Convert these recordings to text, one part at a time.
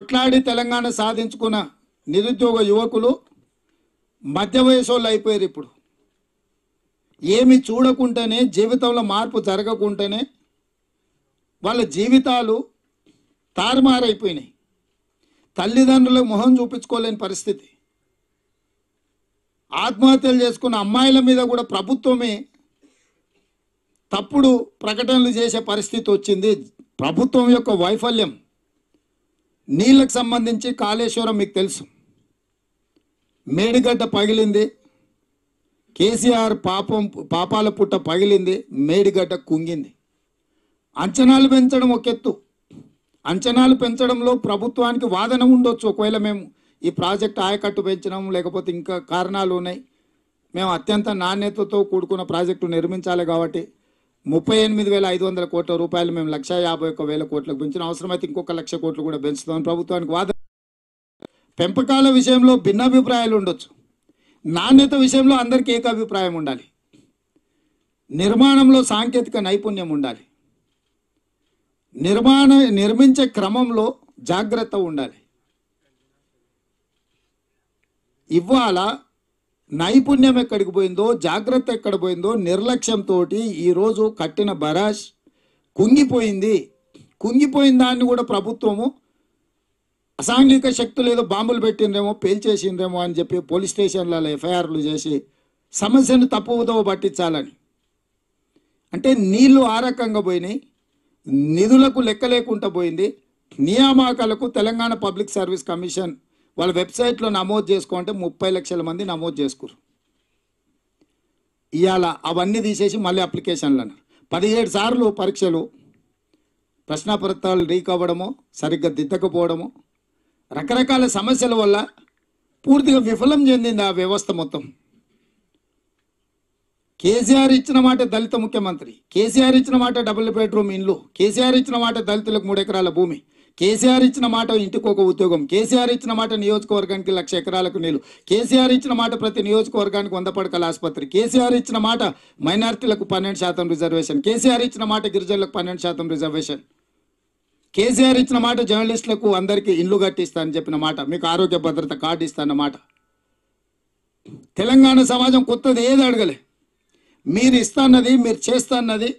కొట్లాడి తెలంగాణ సాధించుకున్న నిరుద్యోగ యువకులు మధ్య వయసు అయిపోయారు ఇప్పుడు ఏమి చూడకుండానే జీవితంలో మార్పు జరగకుండానే వాళ్ళ జీవితాలు తారుమారైపోయినాయి తల్లిదండ్రులకు మొహం చూపించుకోలేని పరిస్థితి ఆత్మహత్యలు చేసుకున్న అమ్మాయిల మీద కూడా ప్రభుత్వమే తప్పుడు ప్రకటనలు చేసే పరిస్థితి వచ్చింది ప్రభుత్వం యొక్క వైఫల్యం నీళ్ళకు సంబంధించి కాళేశ్వరం మీకు తెలుసు మేడిగడ్డ పగిలింది కేసీఆర్ పాపం పాపాల పుట్ట పగిలింది మేడిగడ్డ కుంగింది అంచనాలు పెంచడం ఒక ఎత్తు అంచనాలు పెంచడంలో ప్రభుత్వానికి వాదన ఉండొచ్చు ఒకవేళ మేము ఈ ప్రాజెక్ట్ ఆయకట్టు పెంచడం లేకపోతే ఇంకా కారణాలు ఉన్నాయి మేము అత్యంత నాణ్యతతో కూడుకున్న ప్రాజెక్టు నిర్మించాలి కాబట్టి ముప్పై ఎనిమిది వేల ఐదు వందల కోట్ల రూపాయలు మేము లక్ష యాభై ఒక్క వేల కోట్లకు పెంచిన అవసరమైతే ఇంకొక లక్ష కోట్లు కూడా పెంచుతామని ప్రభుత్వానికి వాద పెంపకాల విషయంలో భిన్నాభిప్రాయాలు ఉండొచ్చు నాణ్యత విషయంలో అందరికీ ఏకాభిప్రాయం ఉండాలి నిర్మాణంలో సాంకేతిక నైపుణ్యం ఉండాలి నిర్మాణ నిర్మించే క్రమంలో జాగ్రత్త ఉండాలి ఇవాళ నైపుణ్యం ఎక్కడికి పోయిందో జాగ్రత్త ఎక్కడ పోయిందో నిర్లక్ష్యంతో ఈరోజు కట్టిన బరాష్ కుంగిపోయింది కుంగిపోయిన దాన్ని కూడా ప్రభుత్వము అసాంఘిక శక్తులు ఏదో బాంబులు పెట్టిందేమో పేల్చేసిందేమో అని చెప్పి పోలీస్ స్టేషన్లలో ఎఫ్ఐఆర్లు చేసి సమస్యను తప్పుదవ పట్టించాలని అంటే నీళ్లు ఆ రకంగా పోయినాయి నిధులకు లెక్క లేకుండా పోయింది నియామకాలకు తెలంగాణ పబ్లిక్ సర్వీస్ కమిషన్ వాళ్ళ వెబ్సైట్లో నమోదు చేసుకుంటే ముప్పై లక్షల మంది నమోదు చేసుకోరు ఇవాళ అవన్నీ తీసేసి మళ్ళీ అప్లికేషన్లు అన్నారు పదిహేడు సార్లు పరీక్షలు ప్రశ్నపత్రాలు లీక్ అవ్వడము సరిగ్గా దిద్దకపోవడము రకరకాల సమస్యల వల్ల పూర్తిగా విఫలం చెందింది ఆ వ్యవస్థ మొత్తం కేసీఆర్ ఇచ్చిన మాట దళిత ముఖ్యమంత్రి కేసీఆర్ ఇచ్చిన మాట డబుల్ బెడ్రూమ్ ఇండ్లు కేసీఆర్ ఇచ్చిన మాట దళితులకు మూడు ఎకరాల భూమి కేసీఆర్ ఇచ్చిన మాట ఇంటికొక ఉద్యోగం కేసీఆర్ ఇచ్చిన మాట నియోజకవర్గానికి లక్ష ఎకరాలకు నీళ్లు కేసీఆర్ ఇచ్చిన మాట ప్రతి నియోజకవర్గానికి వంద పడకల ఆసుపత్రి కేసీఆర్ ఇచ్చిన మాట మైనార్టీలకు పన్నెండు శాతం రిజర్వేషన్ కేసీఆర్ ఇచ్చిన మాట గిరిజనులకు పన్నెండు శాతం రిజర్వేషన్ కేసీఆర్ ఇచ్చిన మాట జర్నలిస్టులకు అందరికీ ఇల్లు కట్టిస్తానని చెప్పిన మాట మీకు ఆరోగ్య భద్రత కార్డు ఇస్తానన్నమాట తెలంగాణ సమాజం కొత్తది ఏది అడగలే మీరు ఇస్తాన్నది మీరు చేస్తాన్నది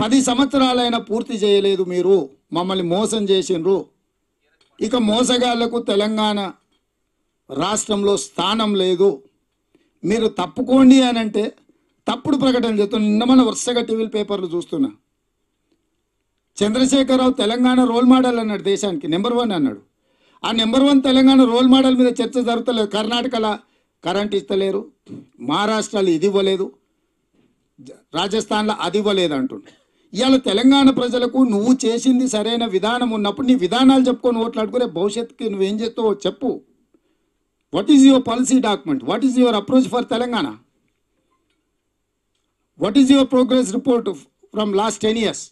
పది సంవత్సరాలైనా పూర్తి చేయలేదు మీరు మమ్మల్ని మోసం చేసిండ్రు ఇక మోసగాళ్లకు తెలంగాణ రాష్ట్రంలో స్థానం లేదు మీరు తప్పుకోండి అని అంటే తప్పుడు ప్రకటన చేస్తున్నా నిన్న మన వరుసగా టీవీలు పేపర్లు చూస్తున్నా చంద్రశేఖరరావు తెలంగాణ రోల్ మోడల్ అన్నాడు దేశానికి నెంబర్ వన్ అన్నాడు ఆ number one Telangana role model మీద చర్చ జరుగుతలేదు కర్ణాటకలో కరెంట్ ఇస్తలేరు మహారాష్ట్రలో ఇది ఇవ్వలేదు రాజస్థాన్లో అది ఇవ్వలేదు అంటుండే ఇవాళ తెలంగాణ ప్రజలకు నువ్వు చేసింది సరైన విధానం ఉన్నప్పుడు నీ విధానాలు చెప్పుకొని ఓట్లాడుకునే భవిష్యత్తుకి నువ్వేం చేస్తావో చెప్పు what is your policy document what is your approach for Telangana what is your progress report from last ten years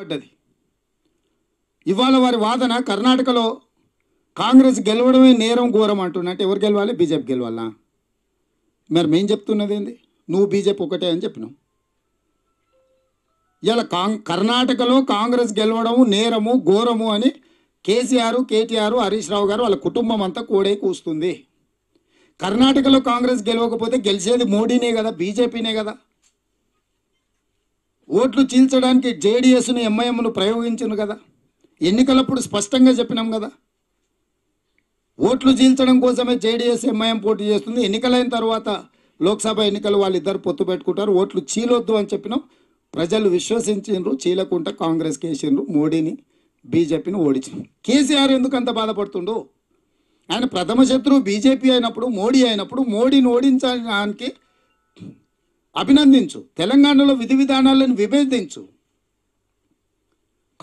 పడ్డది ఇవాళ వారి వాదన కర్ణాటకలో కాంగ్రెస్ గెలవడమే నేరం ఘోరం అంటే ఎవరు గెలవాలి బీజేపీ గెలవాలా మరి మేం చెప్తున్నది ఏంది నువ్వు బీజేపీ ఒకటే అని చెప్పినావు ఇలా కాం కర్ణాటకలో కాంగ్రెస్ గెలవడము నేరము ఘోరము అని కేసీఆర్ కేటీఆర్ హరీష్ రావు గారు వాళ్ళ కుటుంబం అంతా కోడే కూస్తుంది కర్ణాటకలో కాంగ్రెస్ గెలవకపోతే గెలిచేది మోడీనే కదా బీజేపీనే కదా ఓట్లు చీల్చడానికి జేడిఎస్ను ఎంఐఎంను ప్రయోగించను కదా ఎన్నికలప్పుడు స్పష్టంగా చెప్పినాం కదా ఓట్లు చీల్చడం కోసమే జేడీఎస్ ఎంఐఎం పోటీ చేస్తుంది ఎన్నికలైన తర్వాత లోక్సభ ఎన్నికలు వాళ్ళిద్దరు పొత్తు పెట్టుకుంటారు ఓట్లు చీలొద్దు అని చెప్పినాం ప్రజలు విశ్వసించిండ్రు చీలకుంట కాంగ్రెస్ కేసిండ్రు మోడీని బీజేపీని ఓడించిండ్రు కేసీఆర్ ఎందుకు అంత బాధపడుతుండో ఆయన ప్రథమ శత్రువు బీజేపీ అయినప్పుడు మోడీ అయినప్పుడు మోడీని ఓడించడానికి అభినందించు తెలంగాణలో విధి విధానాలను విభేదించు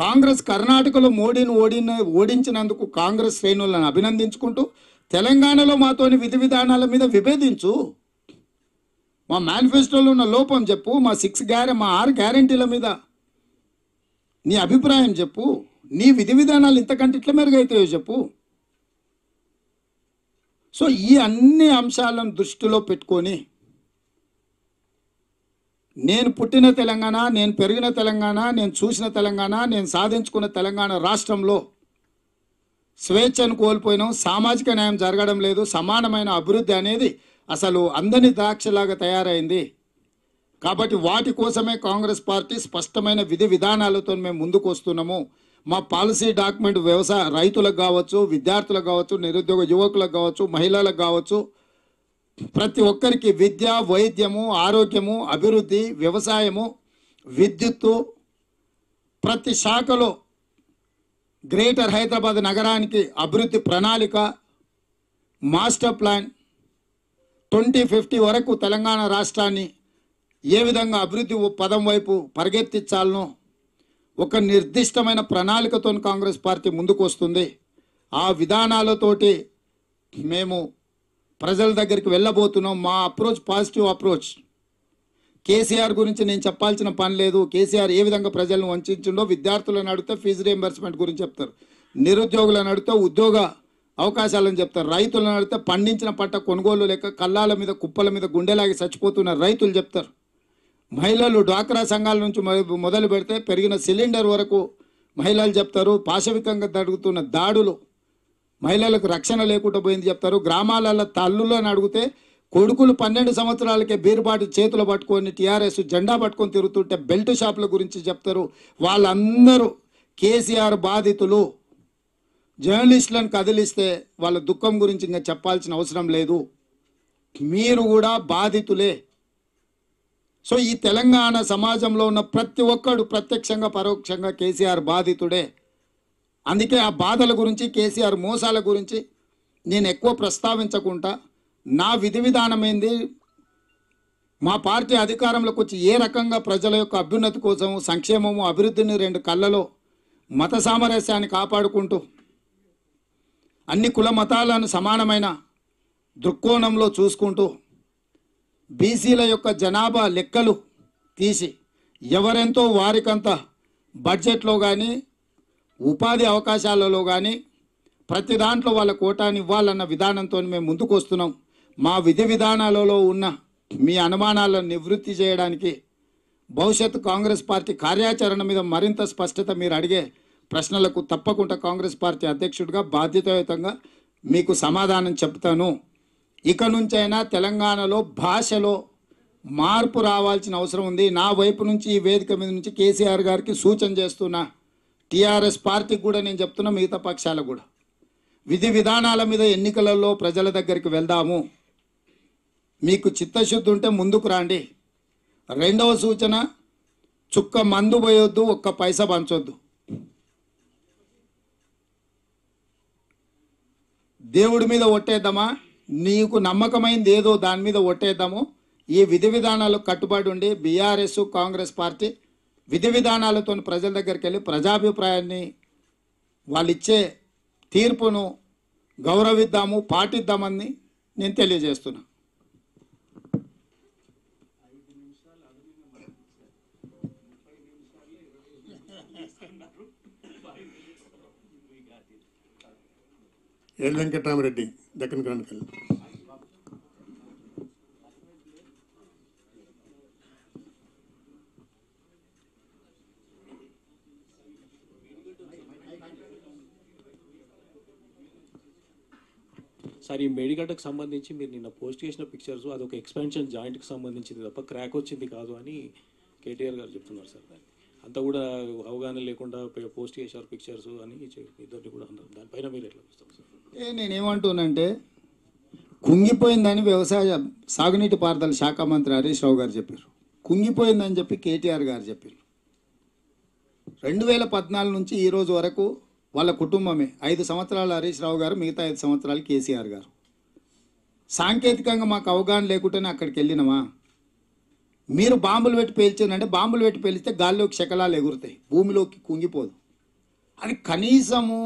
కాంగ్రెస్ కర్ణాటకలో మోడీని ఓడిన ఓడించినందుకు కాంగ్రెస్ శ్రేణులను అభినందించుకుంటూ తెలంగాణలో మాతోని విధి విధానాల మీద విభేదించు మా మేనిఫెస్టోలో ఉన్న లోపం చెప్పు మా సిక్స్ గ్యారె మా ఆరు గ్యారంటీల మీద నీ అభిప్రాయం చెప్పు నీ విధి విధానాలు ఇంతకంటే ఇట్లా మెరుగైతాయో చెప్పు సో ఈ అన్ని అంశాలను దృష్టిలో పెట్టుకొని నేను పుట్టిన తెలంగాణ నేను పెరిగిన తెలంగాణ నేను చూసిన తెలంగాణ నేను సాధించుకున్న తెలంగాణ రాష్ట్రంలో స్వేచ్ఛను కోల్పోయినాం సామాజిక న్యాయం జరగడం లేదు సమానమైన అభివృద్ధి అనేది అసలు అందని దాక్షలాగా తయారైంది కాబట్టి వాటి కోసమే కాంగ్రెస్ పార్టీ స్పష్టమైన విధి విధానాలతో మేము ముందుకు వస్తున్నాము మా పాలసీ డాక్యుమెంట్ వ్యవసాయ రైతులకు కావచ్చు విద్యార్థులకు కావచ్చు నిరుద్యోగ యువకులకు కావచ్చు మహిళలకు కావచ్చు ప్రతి ఒక్కరికి విద్య వైద్యము ఆరోగ్యము అభివృద్ధి వ్యవసాయము విద్యుత్తు ప్రతి శాఖలో గ్రేటర్ హైదరాబాద్ నగరానికి అభివృద్ధి ప్రణాళిక మాస్టర్ ప్లాన్ ట్వంటీ ఫిఫ్టీ వరకు తెలంగాణ రాష్ట్రాన్ని ఏ విధంగా అభివృద్ధి పదం వైపు పరిగెత్తించాలనో ఒక నిర్దిష్టమైన ప్రణాళికతో కాంగ్రెస్ పార్టీ ముందుకు వస్తుంది ఆ విధానాలతోటి మేము ప్రజల దగ్గరికి వెళ్ళబోతున్నాం మా అప్రోచ్ పాజిటివ్ అప్రోచ్ కేసీఆర్ గురించి నేను చెప్పాల్సిన పని లేదు కేసీఆర్ ఏ విధంగా ప్రజలను వంచించిండో విద్యార్థులను అడిగితే ఫీజు రియంబర్స్మెంట్ గురించి చెప్తారు నిరుద్యోగులను అడిగితే ఉద్యోగ అవకాశాలను చెప్తారు రైతులను అడిగితే పండించిన పంట కొనుగోలు లేక కళ్ళాల మీద కుప్పల మీద గుండెలాగి చచ్చిపోతున్న రైతులు చెప్తారు మహిళలు డ్వాక్రా సంఘాల నుంచి మొదలు పెడితే పెరిగిన సిలిండర్ వరకు మహిళలు చెప్తారు పాశవికంగా జరుగుతున్న దాడులు మహిళలకు రక్షణ లేకుండా పోయింది చెప్తారు గ్రామాలలో తల్లులను అడిగితే కొడుకులు పన్నెండు సంవత్సరాలకే బీరుబాటు చేతులు పట్టుకొని టీఆర్ఎస్ జెండా పట్టుకొని తిరుగుతుంటే బెల్ట్ షాపుల గురించి చెప్తారు వాళ్ళందరూ కేసీఆర్ బాధితులు జర్నలిస్టులను కదిలిస్తే వాళ్ళ దుఃఖం గురించి ఇంకా చెప్పాల్సిన అవసరం లేదు మీరు కూడా బాధితులే సో ఈ తెలంగాణ సమాజంలో ఉన్న ప్రతి ఒక్కడు ప్రత్యక్షంగా పరోక్షంగా కేసీఆర్ బాధితుడే అందుకే ఆ బాధల గురించి కేసీఆర్ మోసాల గురించి నేను ఎక్కువ ప్రస్తావించకుండా నా విధి విధానమైంది మా పార్టీ అధికారంలోకి వచ్చి ఏ రకంగా ప్రజల యొక్క అభ్యున్నతి కోసము సంక్షేమము అభివృద్ధిని రెండు కళ్ళలో మత సామరస్యాన్ని కాపాడుకుంటూ అన్ని కుల మతాలను సమానమైన దృక్కోణంలో చూసుకుంటూ బీసీల యొక్క జనాభా లెక్కలు తీసి ఎవరెంతో వారికంత బడ్జెట్లో కానీ ఉపాధి అవకాశాలలో కానీ ప్రతి దాంట్లో వాళ్ళ కోటాని ఇవ్వాలన్న విధానంతో మేము ముందుకు వస్తున్నాం మా విధి విధానాలలో ఉన్న మీ అనుమానాలను నివృత్తి చేయడానికి భవిష్యత్ కాంగ్రెస్ పార్టీ కార్యాచరణ మీద మరింత స్పష్టత మీరు అడిగే ప్రశ్నలకు తప్పకుండా కాంగ్రెస్ పార్టీ అధ్యక్షుడిగా బాధ్యతాయుతంగా మీకు సమాధానం చెప్తాను ఇక నుంచైనా తెలంగాణలో భాషలో మార్పు రావాల్సిన అవసరం ఉంది నా వైపు నుంచి ఈ వేదిక మీద నుంచి కేసీఆర్ గారికి సూచన చేస్తున్నా టీఆర్ఎస్ పార్టీకి కూడా నేను చెప్తున్నా మిగతా పక్షాలకు కూడా విధి విధానాల మీద ఎన్నికలలో ప్రజల దగ్గరికి వెళ్దాము మీకు చిత్తశుద్ధి ఉంటే ముందుకు రాండి రెండవ సూచన చుక్క మందు పోయొద్దు ఒక్క పైసా పంచొద్దు దేవుడి మీద ఒట్టేద్దామా నీకు నమ్మకమైంది ఏదో దాని మీద ఒట్టేద్దాము ఈ విధి విధానాలకు కట్టుబడి ఉండి బీఆర్ఎస్ కాంగ్రెస్ పార్టీ విధి విధానాలతో ప్రజల దగ్గరికి వెళ్ళి ప్రజాభిప్రాయాన్ని ఇచ్చే తీర్పును గౌరవిద్దాము పాటిద్దామని నేను తెలియజేస్తున్నా L Venkatarama Reddy Deccan Chronicle sir ఈ మెడిగడ్డకు సంబంధించి మీరు నిన్న పోస్ట్ చేసిన పిక్చర్స్ అది ఒక ఎక్స్పెన్షన్ జాయింట్కి సంబంధించింది తప్ప క్రాక్ వచ్చింది కాదు అని కేటీఆర్ గారు చెప్తున్నారు సార్ దాన్ని అంతా కూడా అవగాహన లేకుండా పోస్ట్ చేశారు పిక్చర్స్ అని ఇద్దరిని కూడా అన్నారు దానిపైన మీరు ఎట్లా చూస్తారు సార్ నేనేమంటున్నానంటే కుంగిపోయిందని వ్యవసాయ సాగునీటి పారుదల శాఖ మంత్రి హరీష్ రావు గారు చెప్పారు కుంగిపోయిందని చెప్పి కేటీఆర్ గారు చెప్పారు రెండు వేల పద్నాలుగు నుంచి ఈరోజు వరకు వాళ్ళ కుటుంబమే ఐదు సంవత్సరాలు హరీష్ రావు గారు మిగతా ఐదు సంవత్సరాలు కేసీఆర్ గారు సాంకేతికంగా మాకు అవగాహన లేకుండానే అక్కడికి వెళ్ళినమా మీరు బాంబులు పెట్టి పేల్చారంటే బాంబులు పెట్టి పేలిస్తే గాల్లోకి శకలాలు ఎగురుతాయి భూమిలోకి కుంగిపోదు అది కనీసము